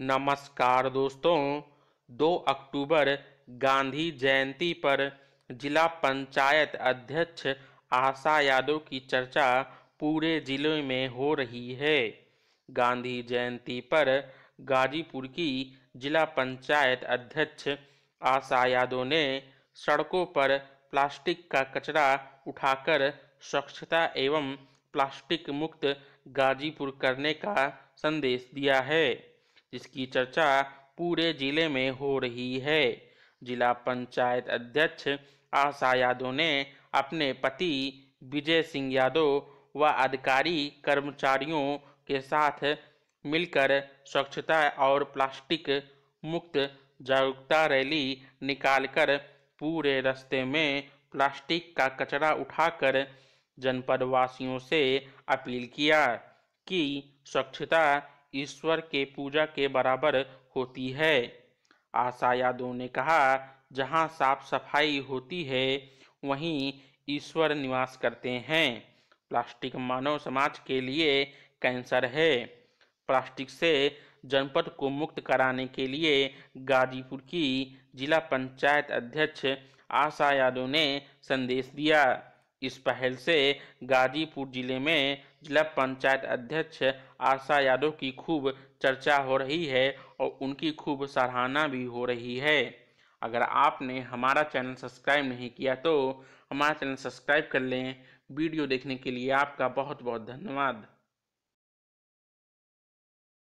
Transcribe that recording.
नमस्कार दोस्तों 2 अक्टूबर गांधी जयंती पर जिला पंचायत अध्यक्ष आशा यादव की चर्चा पूरे जिले में हो रही है गांधी जयंती पर गाजीपुर की जिला पंचायत अध्यक्ष आशा यादव ने सड़कों पर प्लास्टिक का कचरा उठाकर स्वच्छता एवं प्लास्टिक मुक्त गाजीपुर करने का संदेश दिया है जिसकी चर्चा पूरे जिले में हो रही है जिला पंचायत अध्यक्ष आशा यादव ने अपने पति विजय सिंह यादव व अधिकारी कर्मचारियों के साथ मिलकर स्वच्छता और प्लास्टिक मुक्त जागरूकता रैली निकालकर पूरे रास्ते में प्लास्टिक का कचरा उठाकर जनपद वासियों से अपील किया कि स्वच्छता ईश्वर के पूजा के बराबर होती है आशा यादव ने कहा जहां साफ सफाई होती है वहीं ईश्वर निवास करते हैं प्लास्टिक मानव समाज के लिए कैंसर है प्लास्टिक से जनपद को मुक्त कराने के लिए गाजीपुर की जिला पंचायत अध्यक्ष आशा यादव ने संदेश दिया इस पहल से गाजीपुर जिले में जिला पंचायत अध्यक्ष आशा यादव की खूब चर्चा हो रही है और उनकी खूब सराहना भी हो रही है अगर आपने हमारा चैनल सब्सक्राइब नहीं किया तो हमारा चैनल सब्सक्राइब कर लें वीडियो देखने के लिए आपका बहुत बहुत धन्यवाद